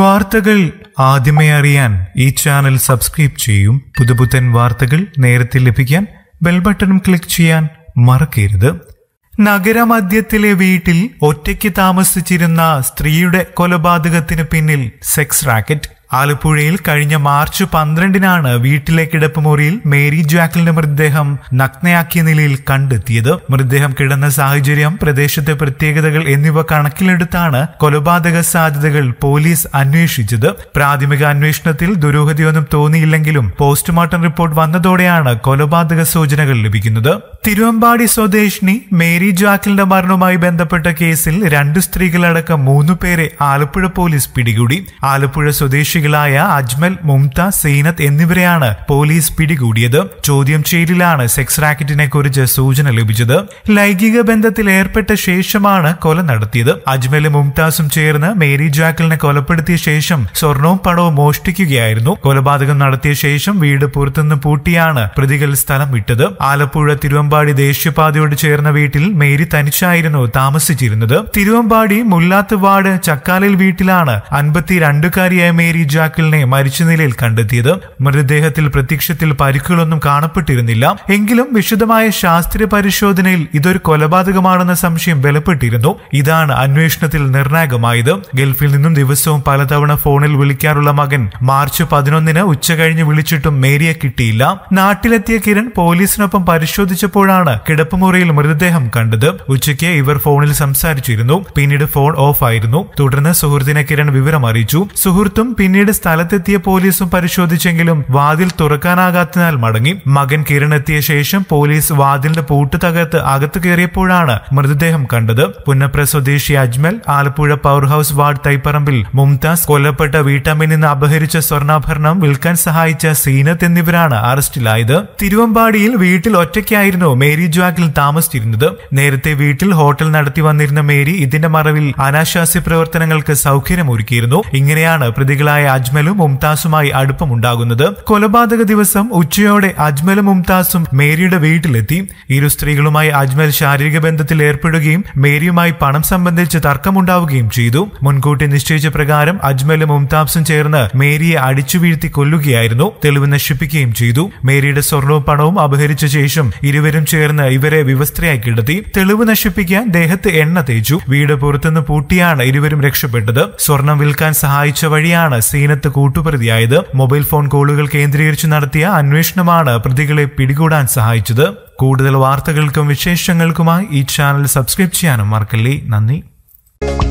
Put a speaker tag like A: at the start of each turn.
A: വാർത്തകൾ ആദ്യമേ അറിയാൻ ഈ ചാനൽ സബ്സ്ക്രൈബ് ചെയ്യും പുതുപുത്തൻ വാർത്തകൾ നേരത്തെ ലഭിക്കാൻ ബെൽ ബട്ടണും ക്ലിക്ക് ചെയ്യാൻ മറക്കരുത് നഗരമധ്യത്തിലെ വീട്ടിൽ ഒറ്റയ്ക്ക് താമസിച്ചിരുന്ന സ്ത്രീയുടെ കൊലപാതകത്തിന് പിന്നിൽ സെക്സ് റാക്കറ്റ് ആലപ്പുഴയിൽ കഴിഞ്ഞ മാർച്ച് പന്ത്രണ്ടിനാണ് വീട്ടിലെ മുറിയിൽ മേരി ജാക്കലിന്റെ മൃതദേഹം നഗ്നയാക്കിയ നിലയിൽ കണ്ടെത്തിയത് മൃതദേഹം കിടന്ന സാഹചര്യം പ്രദേശത്തെ പ്രത്യേകതകൾ എന്നിവ കണക്കിലെടുത്താണ് കൊലപാതക സാധ്യതകൾ പോലീസ് അന്വേഷിച്ചത് പ്രാഥമിക അന്വേഷണത്തിൽ ദുരൂഹതയൊന്നും തോന്നിയില്ലെങ്കിലും പോസ്റ്റ്മോർട്ടം റിപ്പോർട്ട് വന്നതോടെയാണ് കൊലപാതക സൂചനകൾ ലഭിക്കുന്നത് തിരുവമ്പാടി സ്വദേശിനി മേരി ജാക്കലിന്റെ മരണവുമായി ബന്ധപ്പെട്ട കേസിൽ രണ്ട് സ്ത്രീകളടക്കം മൂന്നു പേരെ ആലപ്പുഴ പോലീസ് പിടികൂടി ആലപ്പുഴ സ്വദേശി സ്വദേശികളായ അജ്മൽ മുംത സീനത്ത് എന്നിവരെയാണ് പോലീസ് പിടികൂടിയത് ചോദ്യം ചെയ്യലിലാണ് സെക്സ് റാക്കറ്റിനെ കുറിച്ച് സൂചന ലഭിച്ചത് ലൈംഗിക ബന്ധത്തിൽ ഏർപ്പെട്ട ശേഷമാണ് കൊല നടത്തിയത് അജ്മലും മുംതാസും ചേർന്ന് മേരി ജാക്കലിനെ കൊലപ്പെടുത്തിയ ശേഷം സ്വർണവും പണവും മോഷ്ടിക്കുകയായിരുന്നു കൊലപാതകം നടത്തിയ ശേഷം വീട് പുറത്തുനിന്ന് പൂട്ടിയാണ് പ്രതികൾ സ്ഥലം വിട്ടത് ആലപ്പുഴ തിരുവമ്പാടി ദേശീയപാതയോട് ചേർന്ന വീട്ടിൽ മേരി തനിച്ചായിരുന്നു താമസിച്ചിരുന്നത് തിരുവമ്പാടി വാർഡ് ചക്കാലിൽ വീട്ടിലാണ് അൻപത്തിരണ്ടുകാരിയായ മേരി ജാക്കിളിനെ മരിച്ച നിലയിൽ കണ്ടെത്തിയത് മൃതദേഹത്തിൽ പ്രത്യക്ഷത്തിൽ പരിക്കുകളൊന്നും കാണപ്പെട്ടിരുന്നില്ല എങ്കിലും വിശദമായ ശാസ്ത്രീയ പരിശോധനയിൽ ഇതൊരു കൊലപാതകമാണെന്ന സംശയം ബലപ്പെട്ടിരുന്നു ഇതാണ് അന്വേഷണത്തിൽ നിർണായകമായത് ഗൾഫിൽ നിന്നും ദിവസവും പലതവണ ഫോണിൽ വിളിക്കാറുള്ള മകൻ മാർച്ച് പതിനൊന്നിന് ഉച്ച കഴിഞ്ഞ് വിളിച്ചിട്ടും മേരിയെ കിട്ടിയില്ല നാട്ടിലെത്തിയ കിരൺ പോലീസിനൊപ്പം പരിശോധിച്ചപ്പോഴാണ് കിടപ്പുമുറിയിൽ മൃതദേഹം കണ്ടത് ഉച്ചയ്ക്ക് ഇവർ ഫോണിൽ സംസാരിച്ചിരുന്നു പിന്നീട് ഫോൺ ഓഫ് ആയിരുന്നു തുടർന്ന് സുഹൃത്തിനെ കിരൺ വിവരം അറിയിച്ചു സുഹൃത്തും പിന്നീട് പിന്നീട് സ്ഥലത്തെത്തിയ പോലീസും പരിശോധിച്ചെങ്കിലും വാതിൽ തുറക്കാനാകാത്തതിനാൽ മടങ്ങി മകൻ കിരൺ എത്തിയ ശേഷം പോലീസ് വാതിലിന്റെ പൂട്ട് തകർത്ത് അകത്ത് കയറിയപ്പോഴാണ് മൃതദേഹം കണ്ടത് പുന്നപ്ര സ്വദേശി Ajmal Alappuzha power house ward തൈപ്പറമ്പിൽ മുംതാസ് കൊല്ലപ്പെട്ട വീട്ടമ്മിൽ നിന്ന് അപഹരിച്ച സ്വർണ്ണാഭരണം വിൽക്കാൻ സഹായിച്ച സീനത്ത് എന്നിവരാണ് അറസ്റ്റിലായത് തിരുവമ്പാടിയിൽ വീട്ടിൽ ഒറ്റയ്ക്കായിരുന്നു മേരി ജാക്കിൽ താമസിച്ചിരുന്നത് നേരത്തെ വീട്ടിൽ ഹോട്ടൽ നടത്തി വന്നിരുന്ന മേരി ഇതിന്റെ മറവിൽ അനാശാസ്യ പ്രവർത്തനങ്ങൾക്ക് സൌഖ്യമൊരുക്കിയിരുന്നു ഇങ്ങനെയാണ് പ്രതികളായ അജ്മലും മുംതാസുമായി അടുപ്പമുണ്ടാകുന്നത് കൊലപാതക ദിവസം ഉച്ചയോടെ അജ്മലും മുംതാസും മേരിയുടെ വീട്ടിലെത്തി ഇരു സ്ത്രീകളുമായി അജ്മൽ ശാരീരിക ബന്ധത്തിൽ ഏർപ്പെടുകയും മേരിയുമായി പണം സംബന്ധിച്ച് തർക്കമുണ്ടാവുകയും ചെയ്തു മുൻകൂട്ടി നിശ്ചയിച്ച പ്രകാരം അജ്മലും മുംതാസും ചേർന്ന് മേരിയെ അടിച്ചു വീഴ്ത്തി കൊല്ലുകയായിരുന്നു തെളിവ് നശിപ്പിക്കുകയും ചെയ്തു മേരിയുടെ സ്വർണവും പണവും അപഹരിച്ച ശേഷം ഇരുവരും ചേർന്ന് ഇവരെ വിവസ്ത്രയായി കിടത്തി തെളിവ് നശിപ്പിക്കാൻ ദേഹത്ത് എണ്ണ തേച്ചു വീട് പുറത്തുനിന്ന് പൂട്ടിയാണ് ഇരുവരും രക്ഷപ്പെട്ടത് സ്വർണം വിൽക്കാൻ സഹായിച്ച വഴിയാണ് സി സീനത്ത് കൂട്ടുപ്രതിയായത് മൊബൈൽ ഫോൺ കോളുകൾ കേന്ദ്രീകരിച്ച് നടത്തിയ അന്വേഷണമാണ് പ്രതികളെ പിടികൂടാൻ സഹായിച്ചത് കൂടുതൽ വാർത്തകൾക്കും വിശേഷങ്ങൾക്കുമായി ഈ ചാനൽ സബ്സ്ക്രൈബ് ചെയ്യാനും മറക്കല്ലേ നന്ദി